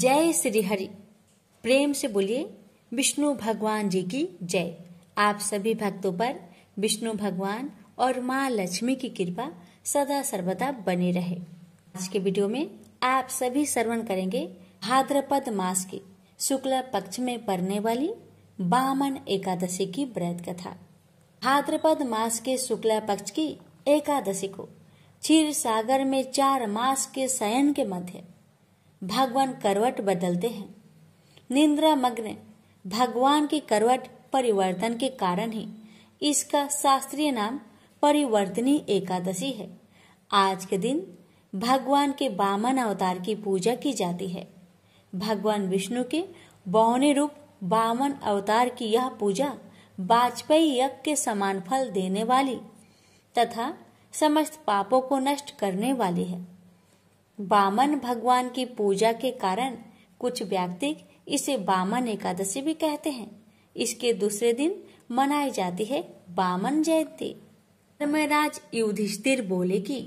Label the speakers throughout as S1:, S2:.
S1: जय श्री हरि प्रेम से बोलिए विष्णु भगवान जी की जय आप सभी भक्तों पर विष्णु भगवान और माँ लक्ष्मी की कृपा सदा सर्वदा बनी रहे आज के वीडियो में आप सभी श्रवण करेंगे भाद्रपद मास के शुक्ल पक्ष में पड़ने वाली बामन एकादशी की व्रत कथा भाद्रपद मास के शुक्ल पक्ष की एकादशी को क्षीर सागर में चार मास के शयन के मध्य भगवान करवट बदलते हैं निंद्रा मग्न भगवान के करवट परिवर्तन के कारण ही इसका शास्त्रीय नाम परिवर्तनी एकादशी है आज के दिन भगवान के बामन अवतार की पूजा की जाती है भगवान विष्णु के बौने रूप बामन अवतार की यह पूजा वाजपेयी यज्ञ के समान फल देने वाली तथा समस्त पापों को नष्ट करने वाली है बामन भगवान की पूजा के कारण कुछ व्यक्ति इसे बामन एकादशी भी कहते हैं इसके दूसरे दिन मनाई जाती है बामन जयंती धर्मराज युधिष्ठिर बोले कि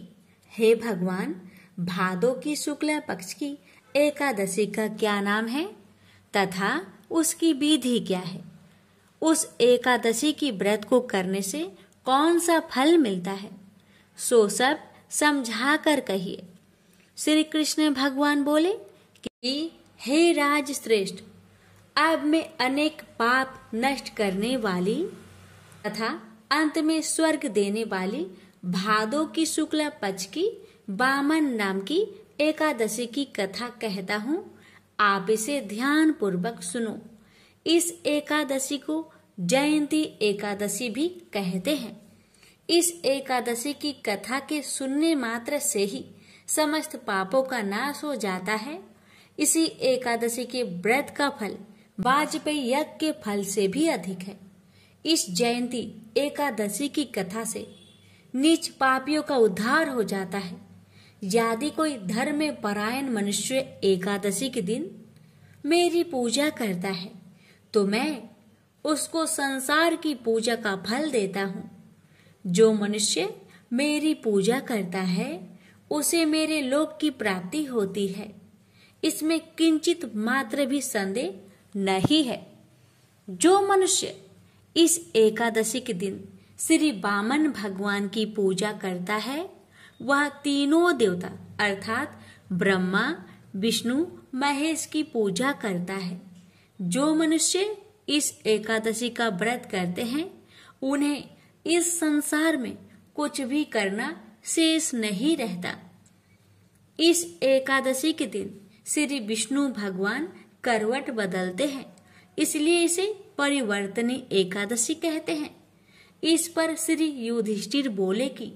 S1: हे भगवान भादो की शुक्ल पक्ष की एकादशी का क्या नाम है तथा उसकी विधि क्या है उस एकादशी की व्रत को करने से कौन सा फल मिलता है सो सब समझा कर कहिए श्री कृष्ण भगवान बोले कि हे राज श्रेष्ठ अब मैं अनेक पाप नष्ट करने वाली तथा अंत में स्वर्ग देने वाली भादो की शुक्ला पक्ष की बामन नाम की एकादशी की कथा कहता हूँ आप इसे ध्यान पूर्वक सुनो इस एकादशी को जयंती एकादशी भी कहते हैं इस एकादशी की कथा के सुनने मात्र से ही समस्त पापों का नाश हो जाता है इसी एकादशी के व्रत का फल वाजपेयी यज्ञ के फल से भी अधिक है इस जयंती एकादशी की कथा से नीच पापियों का उद्धार हो जाता है यदि कोई धर्म परायण मनुष्य एकादशी के दिन मेरी पूजा करता है तो मैं उसको संसार की पूजा का फल देता हूँ जो मनुष्य मेरी पूजा करता है उसे मेरे लोक की प्राप्ति होती है इसमें किंचित मात्र भी संदेह नहीं है जो मनुष्य इस एकादशी के दिन श्री बामन भगवान की पूजा करता है वह तीनों देवता अर्थात ब्रह्मा विष्णु महेश की पूजा करता है जो मनुष्य इस एकादशी का व्रत करते हैं उन्हें इस संसार में कुछ भी करना शेष नहीं रहता इस एकादशी के दिन श्री विष्णु भगवान करवट बदलते हैं इसलिए इसे परिवर्तनी एकादशी कहते हैं इस पर श्री युधिष्ठिर बोले कि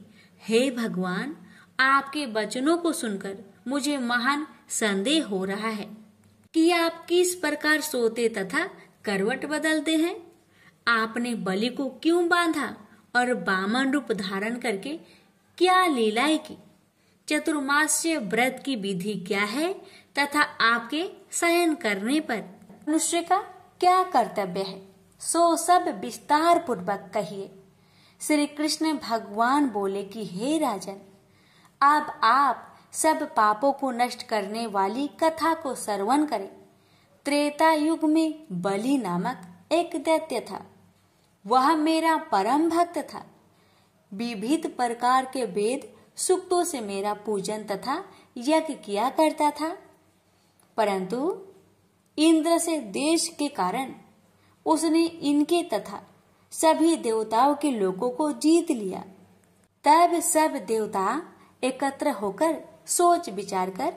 S1: हे भगवान आपके वचनों को सुनकर मुझे महान संदेह हो रहा है कि आप किस प्रकार सोते तथा करवट बदलते हैं आपने बलि को क्यों बांधा और बामन रूप धारण करके क्या लीलाएं की चतुर्मास्य व्रत की विधि क्या है तथा आपके शयन करने पर मनुष्य का क्या कर्तव्य है सो सब विस्तार पूर्वक कहिए श्री कृष्ण भगवान बोले कि हे राजन अब आप सब पापों को नष्ट करने वाली कथा को श्रवण करें त्रेता युग में बलि नामक एक दैत्य था वह मेरा परम भक्त था विविध प्रकार के वेद सुक्तों से मेरा पूजन तथा यज्ञ किया करता था परंतु इंद्र से देश के कारण उसने इनके तथा सभी देवताओं के लोगों को जीत लिया तब सब देवता एकत्र होकर सोच विचार कर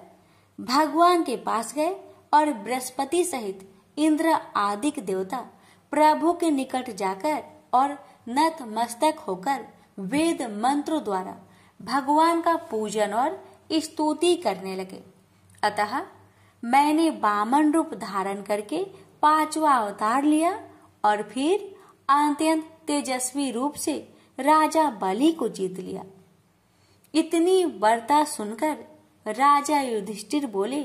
S1: भगवान के पास गए और बृहस्पति सहित इंद्र आदिक देवता प्रभु के निकट जाकर और नतमस्तक होकर वेद मंत्रों द्वारा भगवान का पूजन और स्तुति करने लगे अतः मैंने बामन रूप धारण करके पांचवा अवतार लिया और फिर अत्यंत तेजस्वी रूप से राजा बलि को जीत लिया इतनी वर्ता सुनकर राजा युधिष्ठिर बोले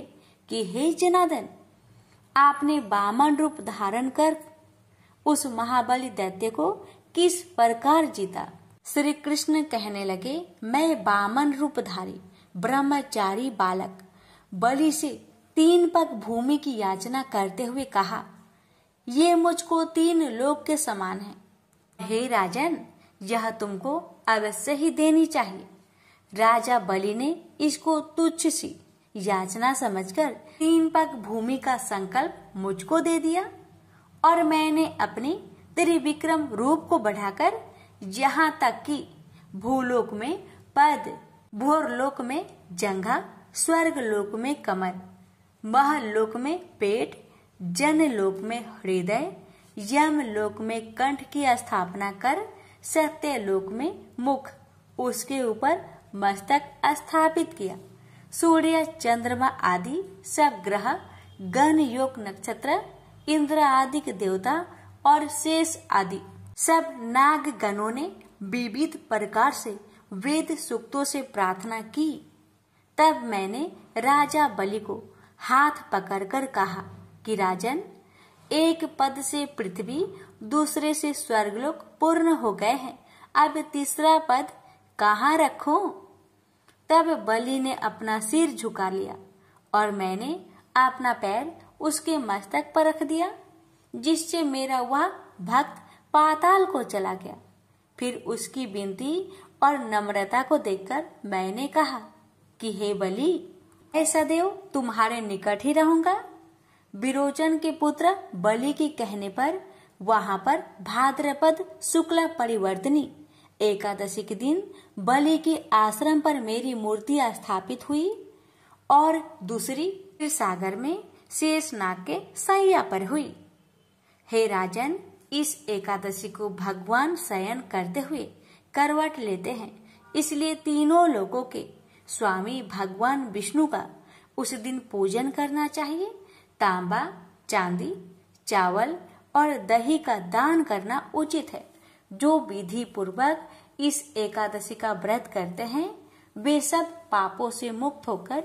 S1: कि हे जनादन आपने बामन रूप धारण कर उस महाबली दैत्य को किस प्रकार जीता श्री कृष्ण कहने लगे मैं बामन रूपधारी ब्रह्मचारी बालक बलि से तीन पग भूमि की याचना करते हुए कहा ये मुझको तीन लोक के समान है हे राजन यह तुमको अवश्य ही देनी चाहिए राजा बलि ने इसको तुच्छ सी याचना समझकर तीन पग भूमि का संकल्प मुझको दे दिया और मैंने अपने त्रिविक्रम रूप को बढ़ाकर यहाँ तक कि भूलोक में पद भोरलोक में जंघा स्वर्गलोक में कमर महलोक में पेट जनलोक में हृदय यम लोक में कंठ की स्थापना कर सत्यलोक में मुख उसके ऊपर मस्तक स्थापित किया सूर्य चंद्रमा आदि सब ग्रह गण योग नक्षत्र इंद्र आदि के देवता और शेष आदि सब गणों ने विविध प्रकार से वेद सूक्तों से प्रार्थना की तब मैंने राजा बलि को हाथ पकड़कर कहा कि राजन एक पद से पृथ्वी दूसरे से स्वर्गलोक पूर्ण हो गए हैं अब तीसरा पद कहाँ रखो तब बलि ने अपना सिर झुका लिया और मैंने अपना पैर उसके मस्तक पर रख दिया जिससे मेरा वह भक्त पाताल को चला गया फिर उसकी बिनती और नम्रता को देखकर मैंने कहा कि हे बलि ऐसा देव तुम्हारे निकट ही रहूंगा विरोचन के पुत्र बलि के कहने पर वहाँ पर भाद्रपद शुक्ला परिवर्तनी एकादशी के दिन बलि के आश्रम पर मेरी मूर्ति स्थापित हुई और दूसरी सागर में शेष नाग के सैया पर हुई हे राजन इस एकादशी को भगवान शयन करते हुए करवट लेते हैं इसलिए तीनों लोगों के स्वामी भगवान विष्णु का उस दिन पूजन करना चाहिए तांबा चांदी चावल और दही का दान करना उचित है जो विधि पूर्वक इस एकादशी का व्रत करते हैं वे सब पापों से मुक्त होकर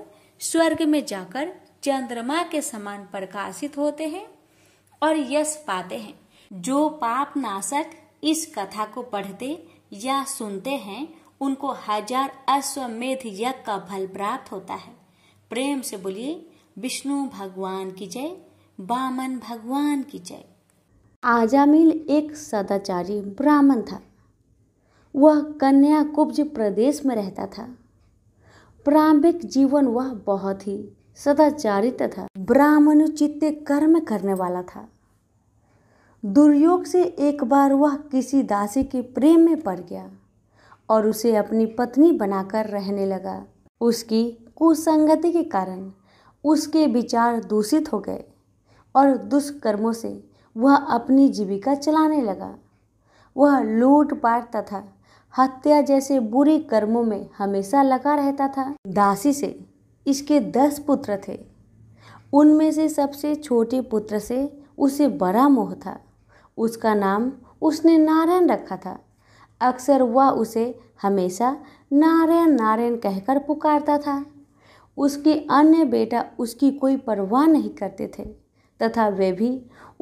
S1: स्वर्ग में जाकर चंद्रमा के समान प्रकाशित होते हैं और यश पाते हैं जो पाप नाशक इस कथा को पढ़ते या सुनते हैं उनको हजार अश्वमेध यज्ञ का फल प्राप्त होता है प्रेम से बोलिए विष्णु भगवान की जय बामन भगवान की जय आजामिल एक सदाचारी ब्राह्मण था वह कन्या कुब्ज प्रदेश में रहता था प्रारंभिक जीवन वह बहुत ही सदाचारित था चित्ते कर्म करने वाला था दुर्योग से एक बार वह किसी दासी के प्रेम में पड़ गया और उसे अपनी पत्नी बनाकर रहने लगा उसकी कुसंगति के कारण उसके विचार दूषित हो गए और दुष्कर्मों से वह अपनी जीविका चलाने लगा वह लूटपाट तथा हत्या जैसे बुरे कर्मों में हमेशा लगा रहता था दासी से इसके दस पुत्र थे उनमें से सबसे छोटे पुत्र से उसे बड़ा मोह था उसका नाम उसने नारायण रखा था अक्सर वह उसे हमेशा नारायण नारायण कहकर पुकारता था उसके अन्य बेटा उसकी कोई परवाह नहीं करते थे तथा वे भी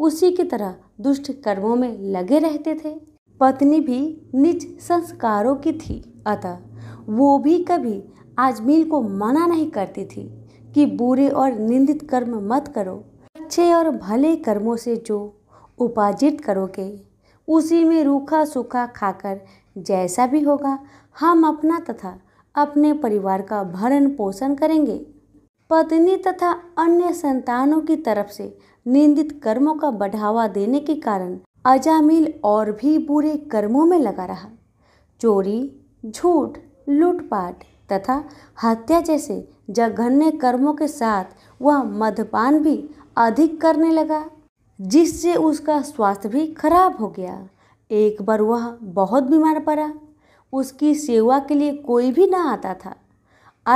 S1: उसी की तरह दुष्ट कर्मों में लगे रहते थे पत्नी भी निज संस्कारों की थी अतः वो भी कभी आजमील को मना नहीं करती थी कि बुरे और निंदित कर्म मत करो अच्छे और भले कर्मों से जो उपार्जित करोगे उसी में रूखा सूखा खाकर जैसा भी होगा हम अपना तथा अपने परिवार का भरण पोषण करेंगे पत्नी तथा अन्य संतानों की तरफ से निंदित कर्मों का बढ़ावा देने के कारण अजामिल और भी बुरे कर्मों में लगा रहा चोरी झूठ लूटपाट तथा हत्या जैसे जघन्य कर्मों के साथ वह मधपान भी अधिक करने लगा जिससे उसका स्वास्थ्य भी खराब हो गया एक बार वह बहुत बीमार पड़ा उसकी सेवा के लिए कोई भी ना आता था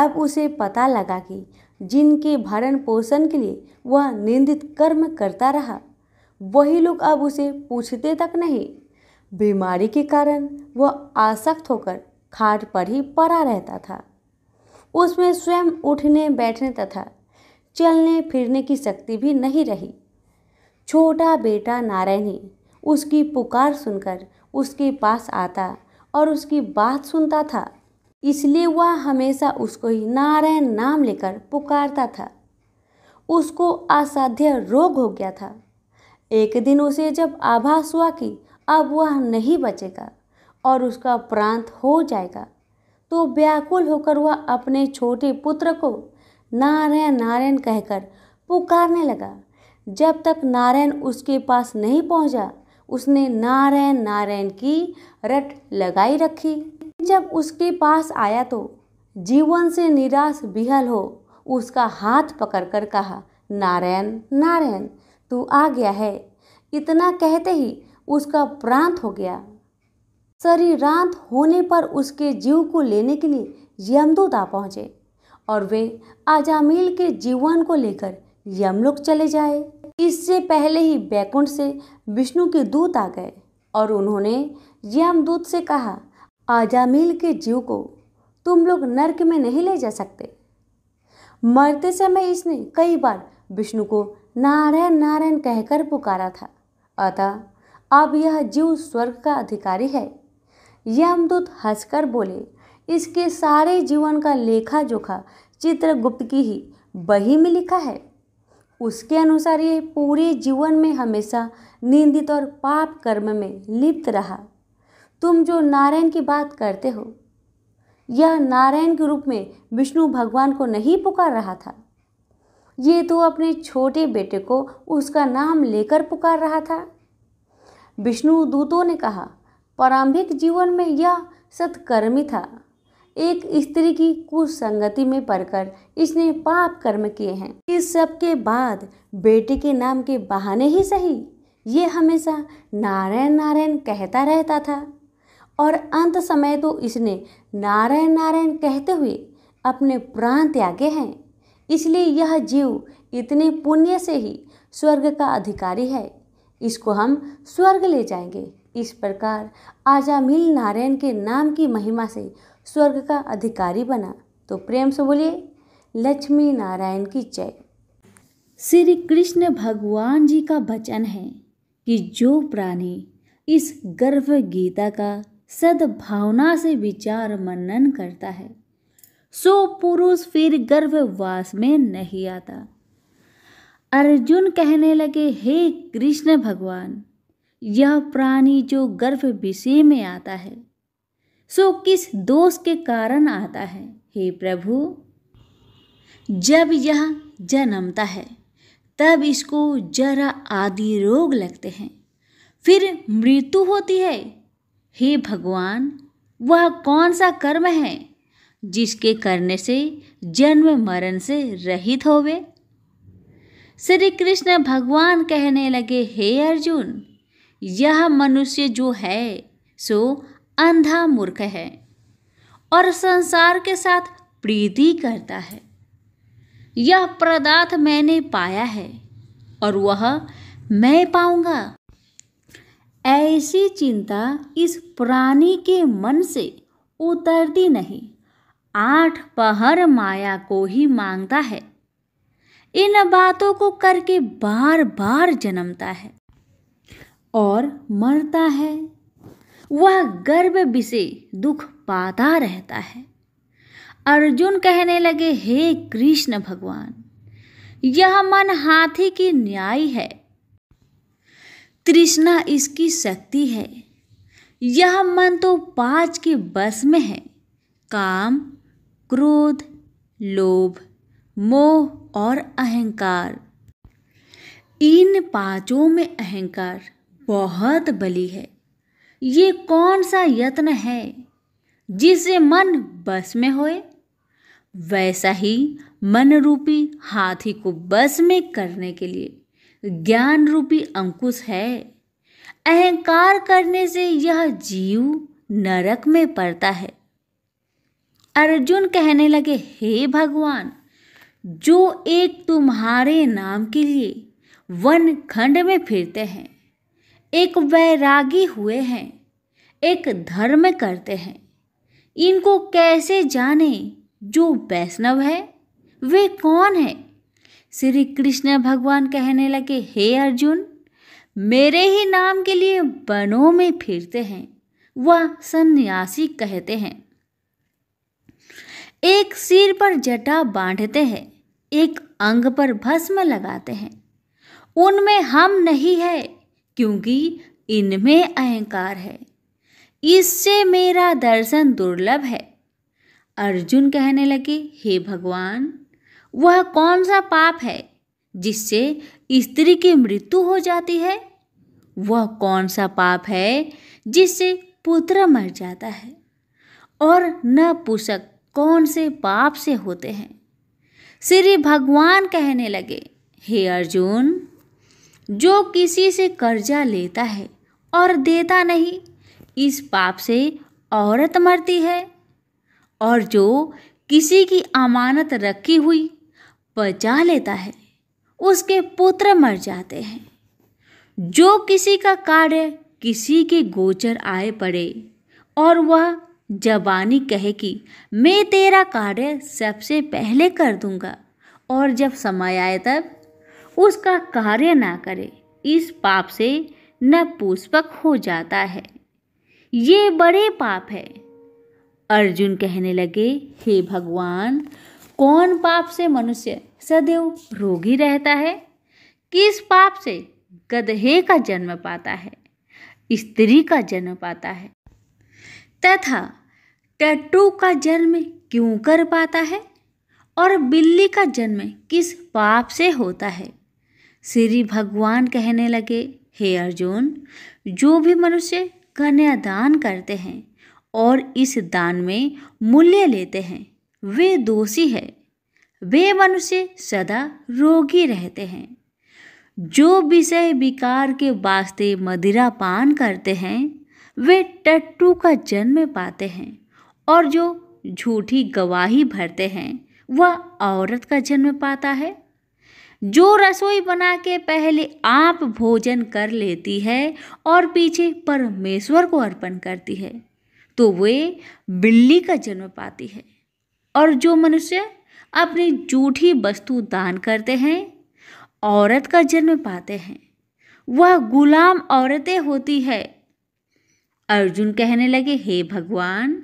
S1: अब उसे पता लगा कि जिनके भरण पोषण के लिए वह निंदित कर्म करता रहा वही लोग अब उसे पूछते तक नहीं बीमारी के कारण वह आसक्त होकर खाट पर ही पड़ा रहता था उसमें स्वयं उठने बैठने तथा चलने फिरने की शक्ति भी नहीं रही छोटा बेटा नारायणी उसकी पुकार सुनकर उसके पास आता और उसकी बात सुनता था इसलिए वह हमेशा उसको ही नारायण नाम लेकर पुकारता था उसको असाध्य रोग हो गया था एक दिन उसे जब आभास हुआ कि अब वह नहीं बचेगा और उसका प्रांत हो जाएगा तो व्याकुल होकर वह अपने छोटे पुत्र को नारायण नारायण कहकर पुकारने लगा जब तक नारायण उसके पास नहीं पहुंचा उसने नारायण नारायण की रट लगाई रखी जब उसके पास आया तो जीवन से निराश बिहल हो उसका हाथ पकड़कर कहा नारायण नारायण तू आ गया है इतना कहते ही उसका प्रांत हो गया शरीरांत होने पर उसके जीव को लेने के लिए यमदूत आ पहुँचे और वे आजामिल के जीवन को लेकर यमलोक चले जाए इससे पहले ही बैकुंठ से विष्णु के दूत आ गए और उन्होंने यमदूत से कहा आजामिल के जीव को तुम लोग नर्क में नहीं ले जा सकते मरते समय इसने कई बार विष्णु को नारायण नारायण कहकर पुकारा था अतः अब यह जीव स्वर्ग का अधिकारी है यमदूत हंसकर बोले इसके सारे जीवन का लेखा जोखा चित्रगुप्त की ही बही में लिखा है उसके अनुसार ये पूरे जीवन में हमेशा निंदित और पाप कर्म में लिप्त रहा तुम जो नारायण की बात करते हो यह नारायण के रूप में विष्णु भगवान को नहीं पुकार रहा था ये तो अपने छोटे बेटे को उसका नाम लेकर पुकार रहा था विष्णु दूतों ने कहा प्रारंभिक जीवन में यह सत्कर्मी था एक स्त्री की कुसंगति में पड़कर इसने पाप कर्म किए हैं इस सब के बाद बेटे के नाम के बहाने ही सही ये हमेशा नारायण नारायण कहता रहता था और अंत समय तो इसने नारायण नारायण कहते हुए अपने प्राण त्यागे हैं इसलिए यह जीव इतने पुण्य से ही स्वर्ग का अधिकारी है इसको हम स्वर्ग ले जाएंगे इस प्रकार आजामिल नारायण के नाम की महिमा से स्वर्ग का अधिकारी बना तो प्रेम से बोलिए लक्ष्मी नारायण की जय श्री कृष्ण भगवान जी का वचन है कि जो प्राणी इस गर्भ गीता का सद्भावना से विचार मनन करता है सो पुरुष फिर गर्भवास में नहीं आता अर्जुन कहने लगे हे कृष्ण भगवान यह प्राणी जो गर्भ विषय में आता है सो किस दोष के कारण आता है हे प्रभु जब यह जन्मता है तब इसको जरा आदि रोग लगते हैं फिर मृत्यु होती है हे भगवान वह कौन सा कर्म है जिसके करने से जन्म मरण से रहित होवे श्री कृष्ण भगवान कहने लगे हे अर्जुन यह मनुष्य जो है सो अंधा मूर्ख है और संसार के साथ प्रीति करता है यह पदार्थ मैंने पाया है और वह मैं पाऊंगा ऐसी चिंता इस प्राणी के मन से उतरती नहीं आठ पहर माया को ही मांगता है इन बातों को करके बार बार जन्मता है और मरता है वह गर्भ विषय दुख पाता रहता है अर्जुन कहने लगे हे कृष्ण भगवान यह मन हाथी की न्याय है तृष्णा इसकी शक्ति है यह मन तो पांच के बस में है काम क्रोध लोभ मोह और अहंकार इन पांचों में अहंकार बहुत बली है ये कौन सा यत्न है जिससे मन बस में होए वैसा ही मन रूपी हाथी को बस में करने के लिए ज्ञान रूपी अंकुश है अहंकार करने से यह जीव नरक में पड़ता है अर्जुन कहने लगे हे भगवान जो एक तुम्हारे नाम के लिए वन खंड में फिरते हैं एक वैरागी हुए हैं एक धर्म करते हैं इनको कैसे जाने जो वैष्णव है वे कौन है श्री कृष्ण भगवान कहने लगे हे अर्जुन मेरे ही नाम के लिए वनों में फिरते हैं वह सन्यासी कहते हैं एक सिर पर जटा बांधते हैं एक अंग पर भस्म लगाते हैं उनमें हम नहीं है क्योंकि इनमें अहंकार है इससे मेरा दर्शन दुर्लभ है अर्जुन कहने लगे हे भगवान वह कौन सा पाप है जिससे स्त्री की मृत्यु हो जाती है वह कौन सा पाप है जिससे पुत्र मर जाता है और न पुषक कौन से पाप से होते हैं श्री भगवान कहने लगे हे अर्जुन जो किसी से कर्जा लेता है और देता नहीं इस पाप से औरत मरती है और जो किसी की अमानत रखी हुई बचा लेता है उसके पुत्र मर जाते हैं जो किसी का कार्य किसी के गोचर आए पड़े और वह जबानी कहे कि मैं तेरा कार्य सबसे पहले कर दूंगा और जब समय आए तब उसका कार्य ना करे इस पाप से न पुष्पक हो जाता है ये बड़े पाप है अर्जुन कहने लगे हे भगवान कौन पाप से मनुष्य सदैव रोगी रहता है किस पाप से गधे का जन्म पाता है स्त्री का जन्म पाता है तथा टट्टू का जन्म क्यों कर पाता है और बिल्ली का जन्म किस पाप से होता है श्री भगवान कहने लगे हे अर्जुन जो भी मनुष्य कन्या दान करते हैं और इस दान में मूल्य लेते हैं वे दोषी है वे मनुष्य सदा रोगी रहते हैं जो विषय विकार के वास्ते मदिरा पान करते हैं वे टट्टू का जन्म पाते हैं और जो झूठी गवाही भरते हैं वह औरत का जन्म पाता है जो रसोई बना के पहले आप भोजन कर लेती है और पीछे परमेश्वर को अर्पण करती है तो वे बिल्ली का जन्म पाती है और जो मनुष्य अपनी जूठी वस्तु दान करते हैं औरत का जन्म पाते हैं वह गुलाम औरतें होती है अर्जुन कहने लगे हे भगवान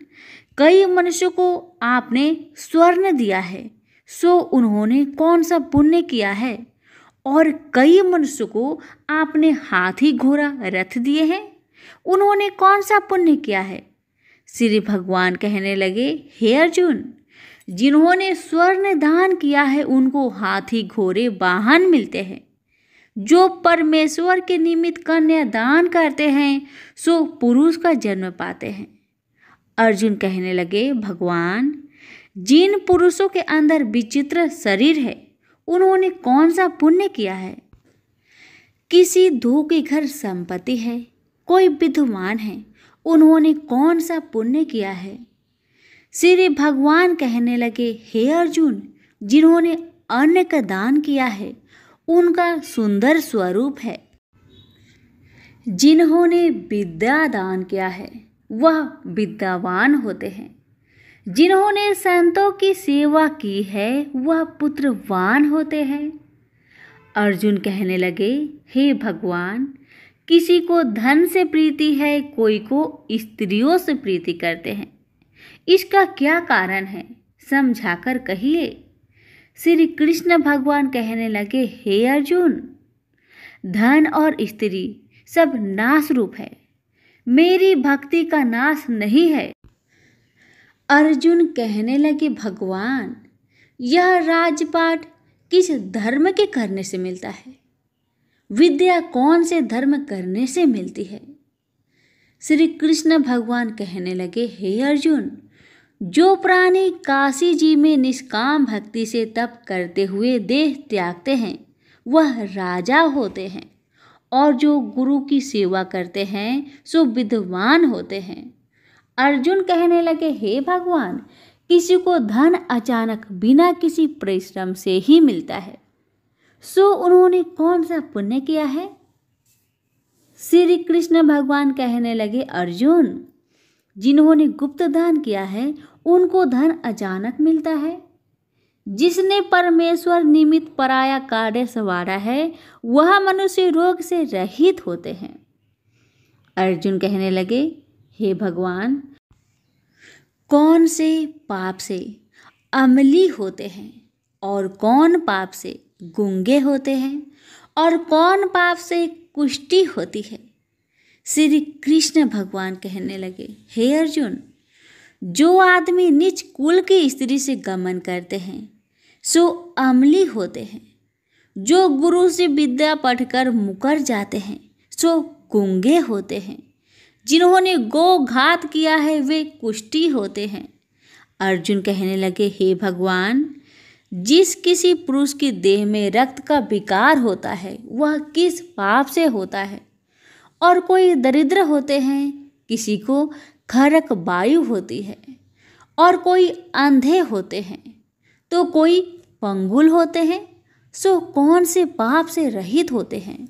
S1: कई मनुष्यों को आपने स्वर्ण दिया है सो उन्होंने कौन सा पुण्य किया है और कई मनुष्य को आपने हाथी घोड़ा रथ दिए हैं उन्होंने कौन सा पुण्य किया है श्री भगवान कहने लगे हे अर्जुन जिन्होंने स्वर्ण दान किया है उनको हाथी घोड़े वाहन मिलते हैं जो परमेश्वर के निमित्त कन्या दान करते हैं सो पुरुष का जन्म पाते हैं अर्जुन कहने लगे भगवान जिन पुरुषों के अंदर विचित्र शरीर है उन्होंने कौन सा पुण्य किया है किसी धू के घर संपत्ति है कोई विद्वान है उन्होंने कौन सा पुण्य किया है श्री भगवान कहने लगे हे अर्जुन जिन्होंने अन्न का दान किया है उनका सुंदर स्वरूप है जिन्होंने विद्या दान किया है वह विद्यावान होते हैं जिन्होंने संतों की सेवा की है वह पुत्रवान होते हैं अर्जुन कहने लगे हे भगवान किसी को धन से प्रीति है कोई को स्त्रियों से प्रीति करते हैं इसका क्या कारण है समझाकर कहिए श्री कृष्ण भगवान कहने लगे हे अर्जुन धन और स्त्री सब नाश रूप है मेरी भक्ति का नाश नहीं है अर्जुन कहने लगे भगवान यह राजपाट किस धर्म के करने से मिलता है विद्या कौन से धर्म करने से मिलती है श्री कृष्ण भगवान कहने लगे हे अर्जुन जो प्राणी काशी जी में निष्काम भक्ति से तप करते हुए देह त्यागते हैं वह राजा होते हैं और जो गुरु की सेवा करते हैं सो विद्वान होते हैं अर्जुन कहने लगे हे भगवान किसी को धन अचानक बिना किसी परिश्रम से ही मिलता है सो उन्होंने कौन सा पुण्य किया है श्री कृष्ण भगवान कहने लगे अर्जुन जिन्होंने गुप्त दान किया है उनको धन अचानक मिलता है जिसने परमेश्वर निमित्त पराया कार्य संवारा है वह मनुष्य रोग से रहित होते हैं अर्जुन कहने लगे हे भगवान कौन से पाप से अमली होते हैं और कौन पाप से गुंगे होते हैं और कौन पाप से कुष्टि होती है श्री कृष्ण भगवान कहने लगे हे अर्जुन जो आदमी निच कुल की स्त्री से गमन करते हैं सो अमली होते हैं जो गुरु से विद्या पढ़कर मुकर जाते हैं सो गुंगे होते हैं जिन्होंने गो घात किया है वे कुष्टी होते हैं अर्जुन कहने लगे हे भगवान जिस किसी पुरुष की देह में रक्त का विकार होता है वह किस पाप से होता है और कोई दरिद्र होते हैं किसी को खरक वायु होती है और कोई अंधे होते हैं तो कोई पंगुल होते हैं सो कौन से पाप से रहित होते हैं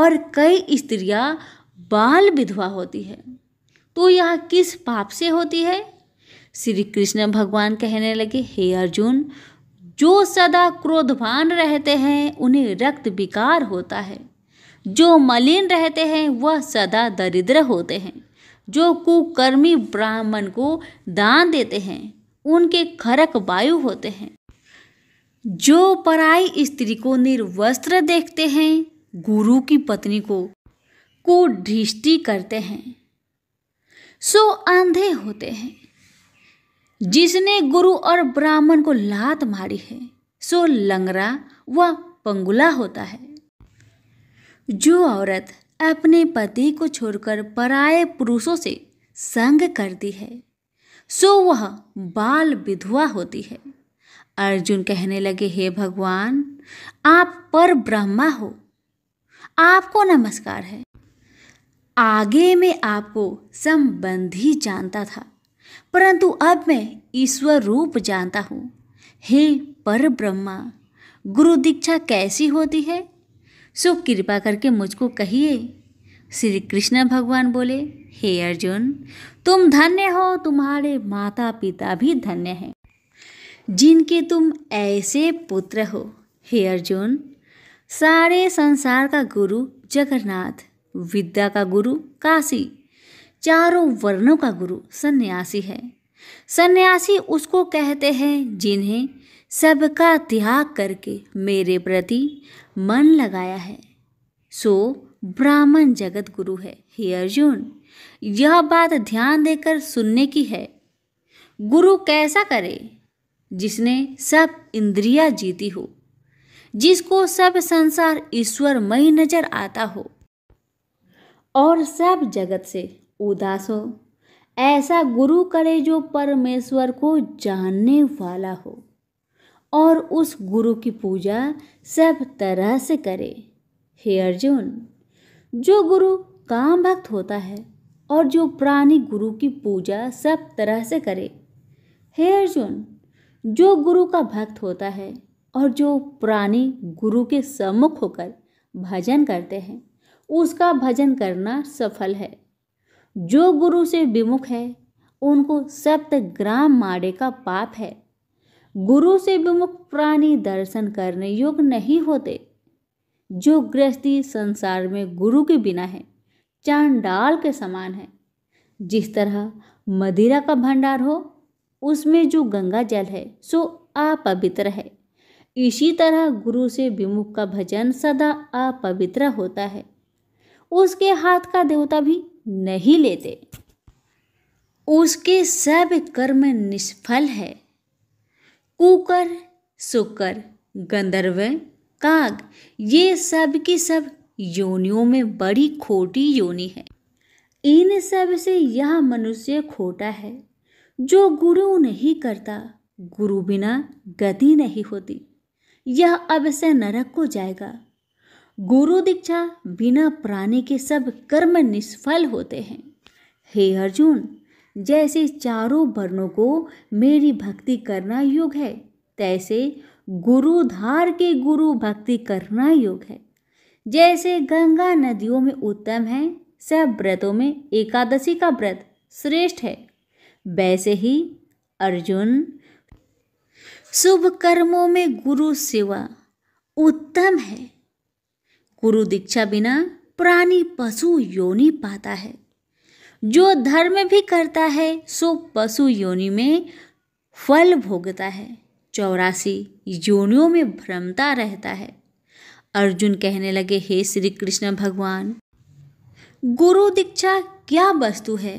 S1: और कई स्त्रियां बाल विधवा होती है तो यह किस पाप से होती है श्री कृष्ण भगवान कहने लगे हे अर्जुन जो सदा क्रोधवान रहते हैं उन्हें रक्त विकार होता है जो मलिन रहते हैं वह सदा दरिद्र होते हैं जो कुकर्मी ब्राह्मण को दान देते हैं उनके खरक वायु होते हैं जो पराई स्त्री को निर्वस्त्र देखते हैं गुरु की पत्नी को को दृष्टि करते हैं सो अंधे होते हैं जिसने गुरु और ब्राह्मण को लात मारी है सो लंगरा व पंगुला होता है जो औरत अपने पति को छोड़कर पराये पुरुषों से संग करती है सो वह बाल विधवा होती है अर्जुन कहने लगे हे भगवान आप पर ब्रह्मा हो आपको नमस्कार है आगे मैं आपको संबंधी जानता था परंतु अब मैं ईश्वर रूप जानता हूँ हे पर ब्रह्मा गुरु दीक्षा कैसी होती है सो कृपा करके मुझको कहिए श्री कृष्ण भगवान बोले हे अर्जुन तुम धन्य हो तुम्हारे माता पिता भी धन्य हैं जिनके तुम ऐसे पुत्र हो हे अर्जुन सारे संसार का गुरु जगन्नाथ विद्या का गुरु काशी चारों वर्णों का गुरु सन्यासी है सन्यासी उसको कहते हैं जिन्हें सबका त्याग करके मेरे प्रति मन लगाया है सो ब्राह्मण जगत गुरु है हे अर्जुन यह बात ध्यान देकर सुनने की है गुरु कैसा करे जिसने सब इंद्रिया जीती हो जिसको सब संसार ईश्वरमयी नजर आता हो और सब जगत से उदास हो ऐसा गुरु करे जो परमेश्वर को जानने वाला हो और उस गुरु की पूजा सब तरह से करे हे अर्जुन जो गुरु काम भक्त होता है और जो प्राणी गुरु की पूजा सब तरह से करे हे अर्जुन जो गुरु का भक्त होता है और जो प्राणी गुरु के सम्मुख होकर भजन करते हैं उसका भजन करना सफल है जो गुरु से विमुख है उनको सप्त ग्राम मारे का पाप है गुरु से विमुख प्राणी दर्शन करने योग्य नहीं होते जो गृहस्थी संसार में गुरु के बिना है चांडाल के समान है जिस तरह मदिरा का भंडार हो उसमें जो गंगा जल है सो अपवित्र है इसी तरह गुरु से विमुख का भजन सदा अपवित्र होता है उसके हाथ का देवता भी नहीं लेते उसके सब कर्म निष्फल है कुकर सुकर गंधर्व काग ये सब की सब योनियों में बड़ी खोटी योनि है इन सब से यह मनुष्य खोटा है जो गुरु नहीं करता गुरु बिना गति नहीं होती यह अब से नरक को जाएगा गुरु दीक्षा बिना प्राणी के सब कर्म निष्फल होते हैं हे अर्जुन जैसे चारों वर्णों को मेरी भक्ति करना योग है तैसे गुरुधार के गुरु भक्ति करना योग है जैसे गंगा नदियों में उत्तम है सब व्रतों में एकादशी का व्रत श्रेष्ठ है वैसे ही अर्जुन शुभ कर्मों में गुरु सेवा उत्तम है कुरु दीक्षा बिना प्राणी पशु योनि पाता है जो धर्म भी करता है सो पशु योनि में फल भोगता है चौरासी योनियों में भ्रमता रहता है अर्जुन कहने लगे हे श्री कृष्ण भगवान गुरु दीक्षा क्या वस्तु है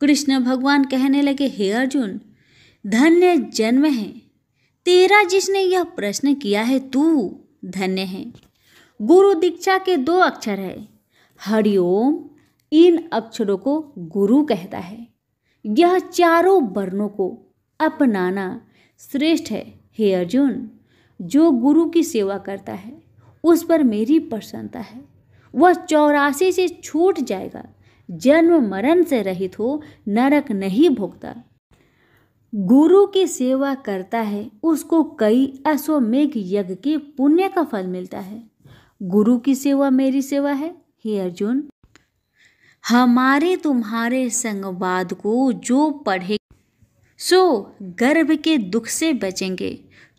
S1: कृष्ण भगवान कहने लगे हे अर्जुन धन्य जन्म है तेरा जिसने यह प्रश्न किया है तू धन्य है गुरु दीक्षा के दो अक्षर है हरिओम इन अक्षरों को गुरु कहता है यह चारों वर्णों को अपनाना श्रेष्ठ है हे अर्जुन जो गुरु की सेवा करता है उस पर मेरी प्रसन्नता है वह चौरासी से छूट जाएगा जन्म मरण से रहित हो नरक नहीं भोगता गुरु की सेवा करता है उसको कई अश्वमेघ यज्ञ के पुण्य का फल मिलता है गुरु की सेवा मेरी सेवा है हे अर्जुन हमारे तुम्हारे संवाद को जो पढ़े सो गर्भ के दुख से बचेंगे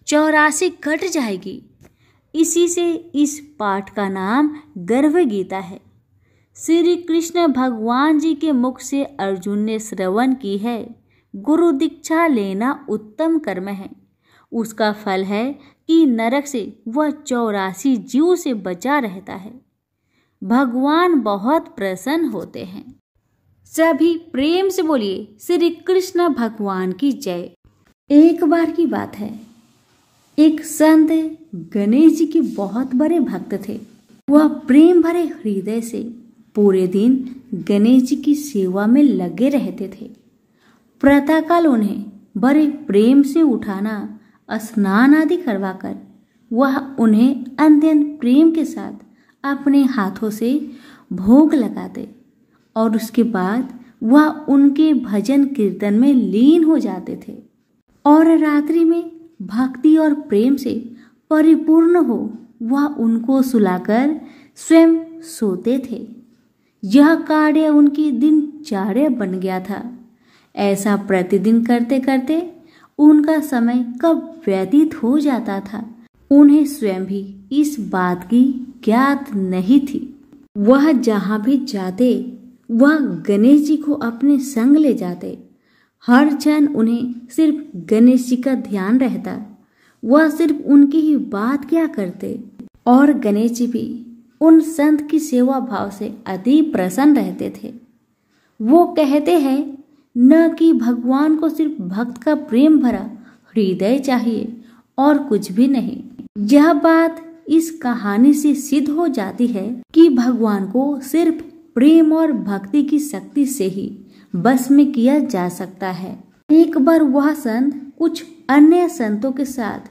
S1: चौरासी कट जाएगी इसी से इस पाठ का नाम गर्भ गीता है श्री कृष्ण भगवान जी के मुख से अर्जुन ने श्रवण की है गुरु दीक्षा लेना उत्तम कर्म है उसका फल है कि नरक से वह चौरासी जीव से बचा रहता है भगवान बहुत प्रसन्न होते हैं सभी प्रेम से बोलिए श्री कृष्ण भगवान की जय एक बार की बात है एक संत गणेश जी के बहुत बड़े भक्त थे वह प्रेम भरे हृदय से पूरे दिन गणेश जी की सेवा में लगे रहते थे प्रातःकाल उन्हें बड़े प्रेम से उठाना स्नान आदि करवाकर वह उन्हें अत्यंत प्रेम के साथ अपने हाथों से भोग लगाते और उसके बाद वह उनके भजन कीर्तन में लीन हो जाते थे और रात्रि में भक्ति और प्रेम से परिपूर्ण हो वह उनको सुलाकर स्वयं सोते थे यह कार्य उनकी दिनचर्या बन गया था ऐसा प्रतिदिन करते करते उनका समय कब व्यतीत हो जाता था उन्हें स्वयं भी इस बात की ज्ञात नहीं थी वह जहाँ भी जाते वह गणेश जी को अपने संग ले जाते हर क्षण उन्हें सिर्फ गणेश जी का ध्यान रहता वह सिर्फ उनकी ही बात क्या करते और गणेश जी भी उन संत की सेवा भाव से अति प्रसन्न रहते थे वो कहते हैं न कि भगवान को सिर्फ भक्त का प्रेम भरा हृदय चाहिए और कुछ भी नहीं यह बात इस कहानी से सिद्ध हो जाती है कि भगवान को सिर्फ प्रेम और भक्ति की शक्ति से ही बस में किया जा सकता है एक बार वह संत कुछ अन्य संतों के साथ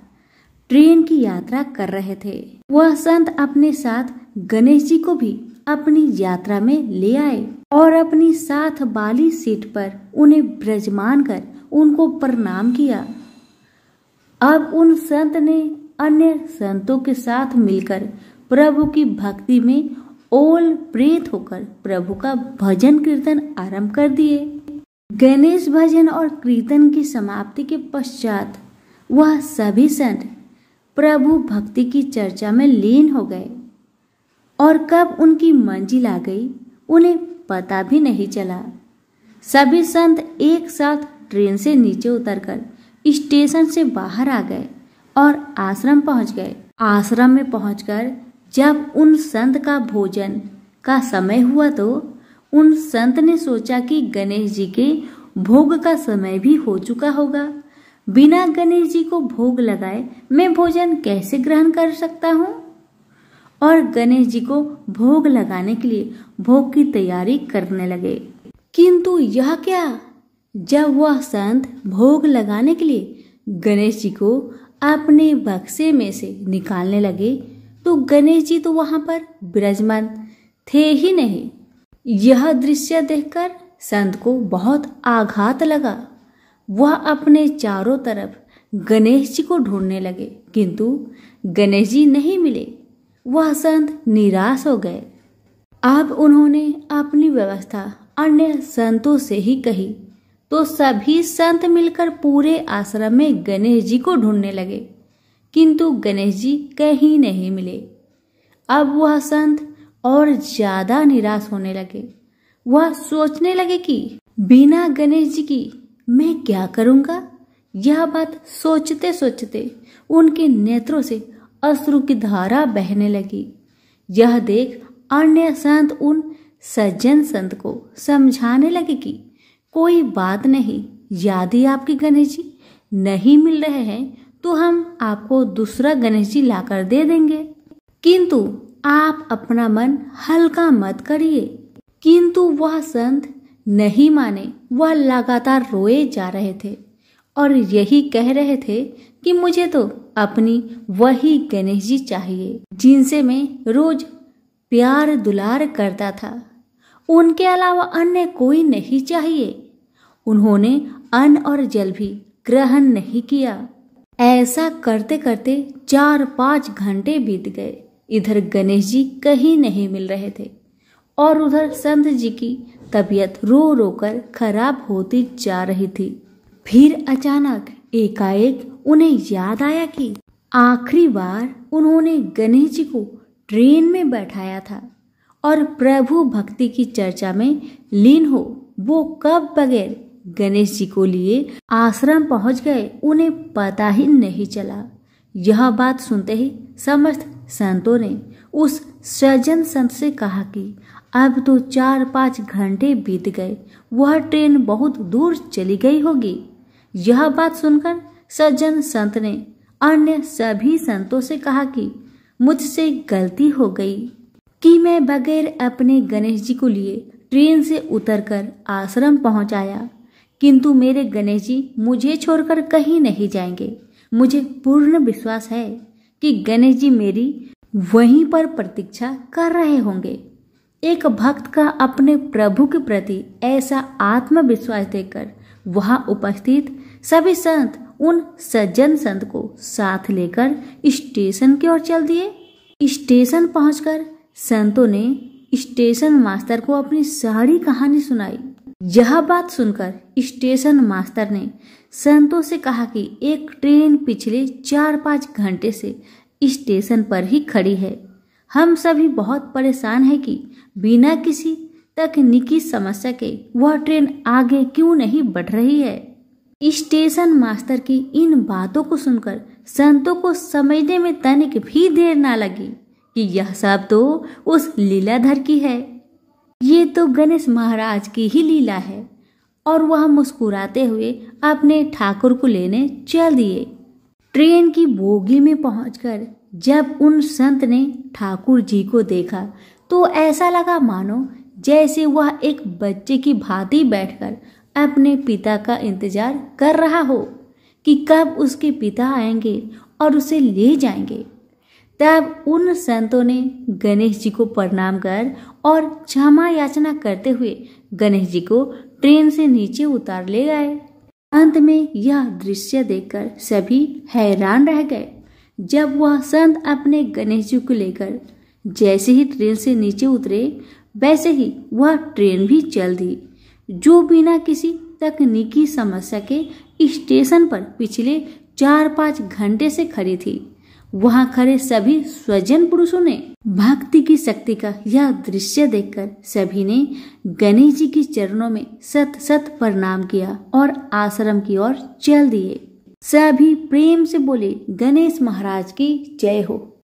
S1: ट्रेन की यात्रा कर रहे थे वह संत अपने साथ गणेश जी को भी अपनी यात्रा में ले आए और अपनी साथ बाली सीट पर उन्हें ब्रजमान कर उनको प्रणाम किया अब उन संत ने अन्य संतों के साथ मिलकर प्रभु की भक्ति में ओल प्रेत होकर प्रभु का भजन कीर्तन आरंभ कर दिए गणेश भजन और कीर्तन की समाप्ति के पश्चात वह सभी संत प्रभु भक्ति की चर्चा में लीन हो गए और कब उनकी मंजिल आ गई उन्हें पता भी नहीं चला सभी संत एक साथ ट्रेन से नीचे उतरकर स्टेशन से बाहर आ गए और आश्रम पहुंच गए आश्रम में पहुंचकर जब उन संत का भोजन का समय हुआ तो उन संत ने सोचा कि गणेश जी के भोग का समय भी हो चुका होगा बिना गणेश जी को भोग लगाए मैं भोजन कैसे ग्रहण कर सकता हूँ और गणेश जी को भोग लगाने के लिए भोग की तैयारी करने लगे किंतु यह क्या जब वह संत भोग लगाने के लिए गणेश जी को अपने बक्से में से निकालने लगे तो गणेश जी तो वहां पर विराजमान थे ही नहीं यह दृश्य देखकर संत को बहुत आघात लगा वह अपने चारों तरफ गणेश जी को ढूंढने लगे किंतु गणेश जी नहीं मिले वह संत निराश हो गए अब उन्होंने अपनी व्यवस्था अन्य संतों से ही कही तो सभी संत मिलकर पूरे आश्रम में गणेश जी को ढूंढने लगे किंतु गणेश जी कहीं नहीं मिले अब वह संत और ज्यादा निराश होने लगे वह सोचने लगे कि बिना गणेश जी की मैं क्या करूंगा यह बात सोचते सोचते उनके नेत्रों से अश्रु की धारा बहने लगी यह देख अन्य संत उन सज्जन संत को समझाने लगे कि कोई बात नहीं यदि आपके गणेश जी नहीं मिल रहे हैं तो हम आपको दूसरा गणेश जी लाकर दे देंगे किंतु आप अपना मन हल्का मत करिए किंतु वह संत नहीं माने वह लगातार रोए जा रहे थे और यही कह रहे थे कि मुझे तो अपनी वही गणेश जी चाहिए जिनसे मैं रोज प्यार दुलार करता था उनके अलावा अन्य कोई नहीं चाहिए उन्होंने अन्न और जल भी ग्रहण नहीं किया ऐसा करते करते चार पाँच घंटे बीत गए इधर गणेश जी कहीं नहीं मिल रहे थे और उधर संत जी की तबीयत रो रो कर खराब होती जा रही थी फिर अचानक एकाएक उन्हें याद आया कि आखिरी बार उन्होंने गणेश जी को ट्रेन में बैठाया था और प्रभु भक्ति की चर्चा में लीन हो वो कब बगैर गणेश जी को लिए आश्रम पहुंच गए उन्हें पता ही नहीं चला यह बात सुनते ही समस्त संतों ने उस सज्जन संत से कहा कि अब तो चार पाँच घंटे बीत गए वह ट्रेन बहुत दूर चली गई होगी यह बात सुनकर सज्जन संत ने अन्य सभी संतों से कहा कि मुझसे गलती हो गई कि मैं बगैर अपने गणेश जी को लिए ट्रेन से उतरकर आश्रम पहुंचाया किंतु मेरे गणेश जी मुझे छोड़कर कहीं नहीं जाएंगे मुझे पूर्ण विश्वास है कि गणेश जी मेरी वहीं पर प्रतीक्षा कर रहे होंगे एक भक्त का अपने प्रभु के प्रति ऐसा आत्मविश्वास देकर वहाँ उपस्थित सभी संत उन सज्जन संत को साथ लेकर स्टेशन की ओर चल दिए स्टेशन पहुंचकर संतों ने स्टेशन मास्टर को अपनी सारी कहानी सुनाई यह बात सुनकर स्टेशन मास्टर ने संतों से कहा कि एक ट्रेन पिछले चार पाँच घंटे से स्टेशन पर ही खड़ी है हम सभी बहुत परेशान हैं कि बिना किसी तकनीकी समस्या के वह ट्रेन आगे क्यों नहीं बढ़ रही है स्टेशन मास्टर की इन बातों को सुनकर संतों को समझने में तनिक भी देर ना लगी कि यह सब तो उस लीलाधर की है ये तो गणेश महाराज की ही लीला है और वह मुस्कुराते हुए अपने ठाकुर को लेने चल दिए ट्रेन की बोगी में पहुंचकर जब उन संत ने ठाकुर जी को देखा तो ऐसा लगा मानो जैसे वह एक बच्चे की भांति बैठकर अपने पिता का इंतजार कर रहा हो कि कब उसके पिता आएंगे और उसे ले जाएंगे तब उन संतों ने गणेश जी को प्रणाम कर और क्षमा याचना करते हुए गणेश जी को ट्रेन से नीचे उतार ले गए अंत में यह दृश्य देखकर सभी हैरान रह गए जब वह संत अपने गणेश जी को लेकर जैसे ही ट्रेन से नीचे उतरे वैसे ही वह ट्रेन भी चल दी जो बिना किसी तकनीकी समस्या के स्टेशन पर पिछले चार पाँच घंटे से खड़ी थी वहां खड़े सभी स्वजन पुरुषों ने भक्ति की शक्ति का यह दृश्य देखकर सभी ने गणेश जी के चरणों में सत सत प्रणाम किया और आश्रम की ओर चल दिए सभी प्रेम से बोले गणेश महाराज की जय हो